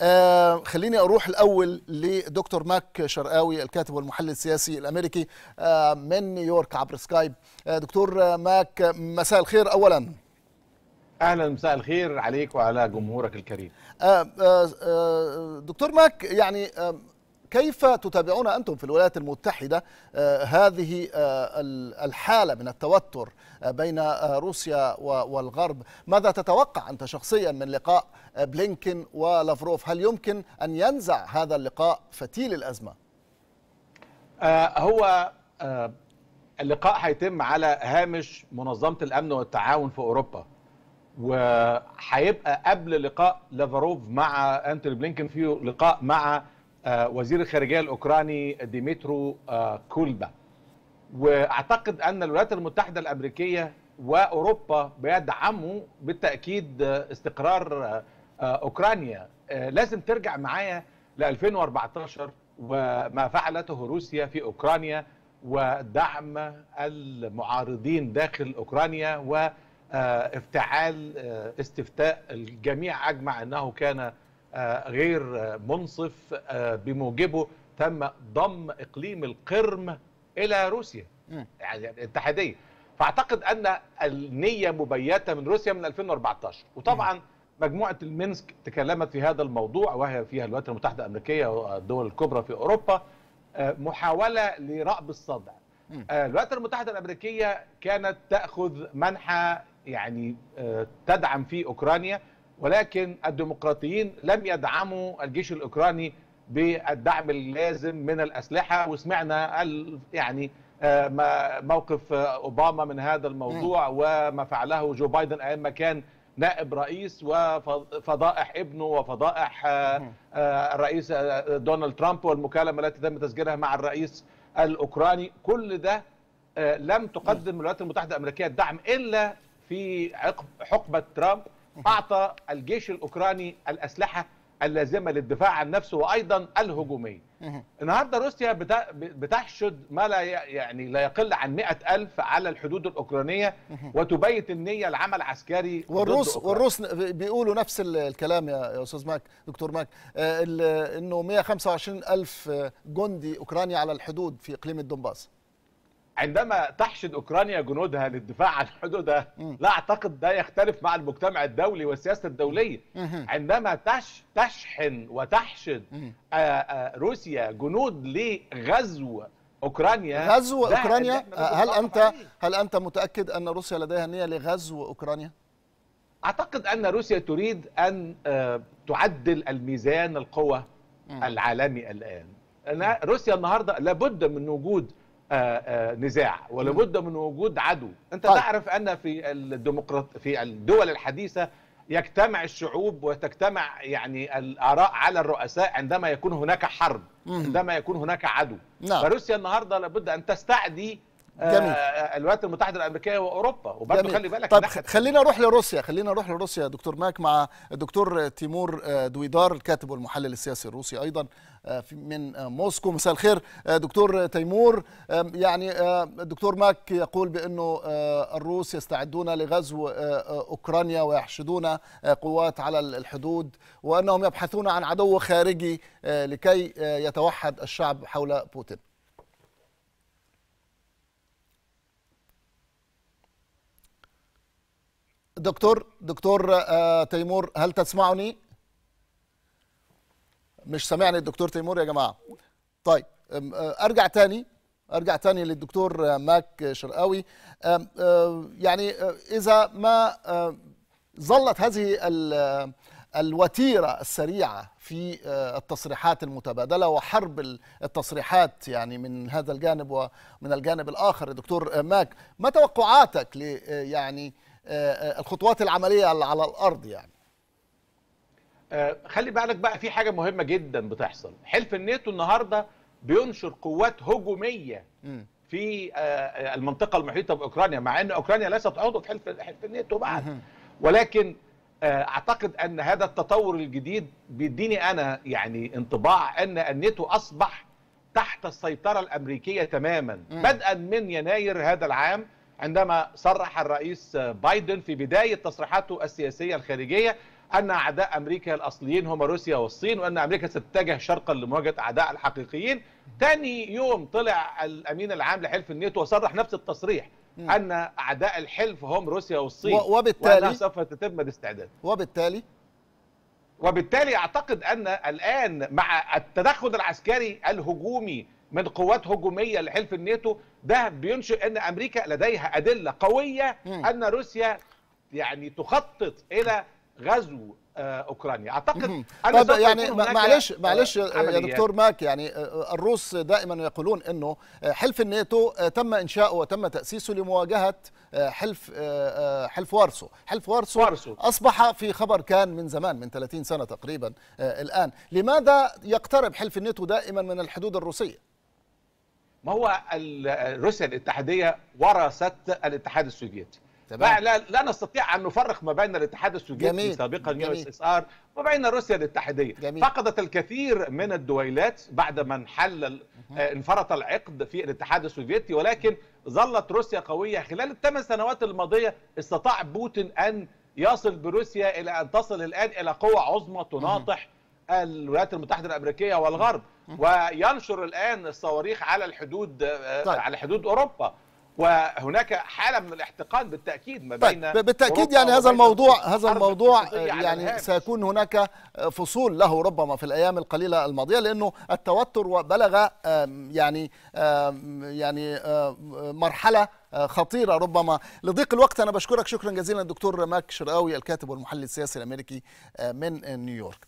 آه خليني اروح الاول لدكتور ماك شرقاوي الكاتب والمحلل السياسي الامريكي آه من نيويورك عبر سكايب آه دكتور ماك مساء الخير اولا اهلا مساء الخير عليك وعلى جمهورك الكريم آه آه, آه، دكتور ماك يعني آه كيف تتابعون أنتم في الولايات المتحدة آه، هذه آه، الحالة من التوتر آه، بين روسيا والغرب ماذا تتوقع أنت شخصيا من لقاء بلينكين ولافروف هل يمكن أن ينزع هذا اللقاء فتيل الأزمة هو اللقاء هيتم على هامش منظمة الأمن والتعاون في أوروبا وهيبقى قبل لقاء لافاروف مع أنتوني بلينكين في لقاء مع آه، وزير الخارجيه الاوكراني ديمترو آه، كولبا واعتقد ان الولايات المتحده الامريكيه واوروبا بيدعموا بالتاكيد آه، استقرار اوكرانيا لازم ترجع معايا ل 2014 وما فعلته روسيا في اوكرانيا ودعم المعارضين داخل اوكرانيا وافتعال استفتاء الجميع اجمع انه كان آه، غير منصف آه، بموجبه تم ضم اقليم القرم الى روسيا يعني الاتحاديه فاعتقد ان النيه مبيته من روسيا من 2014 وطبعا مجموعه المنسك تكلمت في هذا الموضوع وهي فيها الولايات المتحده الامريكيه والدول الكبرى في اوروبا آه، محاوله لرأب الصدع الولايات المتحده الامريكيه كانت تاخذ منحى يعني تدعم فيه اوكرانيا ولكن الديمقراطيين لم يدعموا الجيش الأوكراني بالدعم اللازم من الأسلحة وسمعنا يعني آه، موقف آه، أوباما من هذا الموضوع وما فعله جو بايدن أيام ما كان نائب رئيس وفضائح ابنه وفضائح آه، الرئيس دونالد ترامب والمكالمة التي تم تسجيلها مع الرئيس الأوكراني كل ده لم تقدم الولايات المتحدة الأمريكية الدعم إلا في حقبة ترامب أعطى الجيش الأوكراني الأسلحة اللازمة للدفاع عن نفسه وأيضا الهجومية النهاردة روسيا بتحشد ما لا يعني لا يقل عن مئة ألف على الحدود الأوكرانية وتبيت النية العمل عسكري والروس والروس بيقولوا نفس الكلام يا أستاذ ماك دكتور ماك آه، إنه 125 ألف جندي أوكراني على الحدود في إقليم الدنباس عندما تحشد اوكرانيا جنودها للدفاع عن حدودها لا اعتقد ده يختلف مع المجتمع الدولي والسياسه الدوليه عندما تش تشحن وتحشد آه، آه، روسيا جنود لغزو اوكرانيا غزو اوكرانيا هل انت هل انت متاكد ان روسيا لديها نيه لغزو اوكرانيا اعتقد ان روسيا تريد ان آه، تعدل الميزان القوى العالمي الان روسيا النهارده لابد من وجود آه، آه، نزاع ولابد من وجود عدو انت طيب. تعرف ان في الديمقراط في الدول الحديثه يجتمع الشعوب وتجتمع يعني الاراء على الرؤساء عندما يكون هناك حرب عندما يكون هناك عدو نعم. فروسيا النهارده لابد ان تستعدي آه، جميل. الولايات المتحده الامريكيه واوروبا وبرضه خلي بالك طب خلينا نروح لروسيا خلينا نروح لروسيا يا دكتور ماك مع الدكتور تيمور آه، دويدار الكاتب والمحلل السياسي الروسي ايضا آه، من موسكو مساء الخير دكتور تيمور يعني الدكتور ماك يقول بانه الروس يستعدون لغزو اوكرانيا ويحشدون قوات على الحدود وانهم يبحثون عن عدو خارجي لكي يتوحد الشعب حول بوتين دكتور دكتور آه، تيمور هل تسمعني مش سامعني الدكتور تيمور يا جماعه طيب آه، ارجع تاني ارجع تاني للدكتور آه، ماك شرقاوي يعني اذا ما ظلت هذه الوتيره السريعه في التصريحات المتبادله وحرب التصريحات يعني من هذا الجانب ومن الجانب الاخر دكتور ماك ما توقعاتك يعني آه، آه، الخطوات العمليه اللي على الارض يعني آه، خلي بالك بقى في حاجه مهمه جدا بتحصل حلف الناتو النهارده بينشر قوات هجوميه في المنطقه المحيطه باوكرانيا مع ان اوكرانيا ليست عضو في حلف حلف الناتو بعد ولكن اعتقد ان هذا التطور الجديد بيديني انا يعني انطباع ان الناتو اصبح تحت السيطره الامريكيه تماما بدءا من يناير هذا العام عندما صرح الرئيس بايدن في بداية تصريحاته السياسية الخارجية أن أعداء أمريكا الأصليين هم روسيا والصين وأن أمريكا ستتجه شرقا لمواجهة أعداء الحقيقيين تاني يوم طلع الأمين العام لحلف النيتو وصرح نفس التصريح أن أعداء الحلف هم روسيا والصين وبالتالي سوف تتم الاستعداد وبالتالي وبالتالي أعتقد أن الآن مع التدخل العسكري الهجومي من قوات هجوميه لحلف الناتو ده بينشئ ان امريكا لديها ادله قويه ان روسيا يعني تخطط الى غزو آه، اوكرانيا اعتقد طيب يعني معلش آه، معلش آه، يا دكتور ماك يعني الروس دائما يقولون انه حلف الناتو تم انشاؤه وتم تاسيسه لمواجهه حلف حلف وارسو حلف وارسو, وارسو اصبح في خبر كان من زمان من 30 سنه تقريبا الان لماذا يقترب حلف الناتو دائما من الحدود الروسيه ما هو روسيا الاتحاديه ورثت الاتحاد السوفيتي تمام. لا, لا نستطيع ان نفرق ما بين الاتحاد السوفيتي سابقا يو اس اس ار وبين روسيا الاتحاديه جميل. فقدت الكثير من الدويلات بعد ما انحل آه، انفرط العقد في الاتحاد السوفيتي ولكن ظلت روسيا قويه خلال الثمان سنوات الماضيه استطاع بوتين ان يصل بروسيا الى ان تصل الان الى قوه عظمى تناطح الولايات المتحده الامريكيه والغرب وينشر الان الصواريخ على الحدود طيب. على حدود اوروبا وهناك حاله من الاحتقان بالتاكيد ما طيب، بين طيب. بالتاكيد يعني هذا الموضوع هذا الموضوع يعني سيكون هناك فصول له ربما في الايام القليله الماضيه لانه التوتر بلغ يعني يعني مرحله آه، خطيره ربما لضيق الوقت انا بشكرك شكرا جزيلا الدكتور ماك شرقاوي الكاتب والمحلل السياسي الامريكي آه، من نيويورك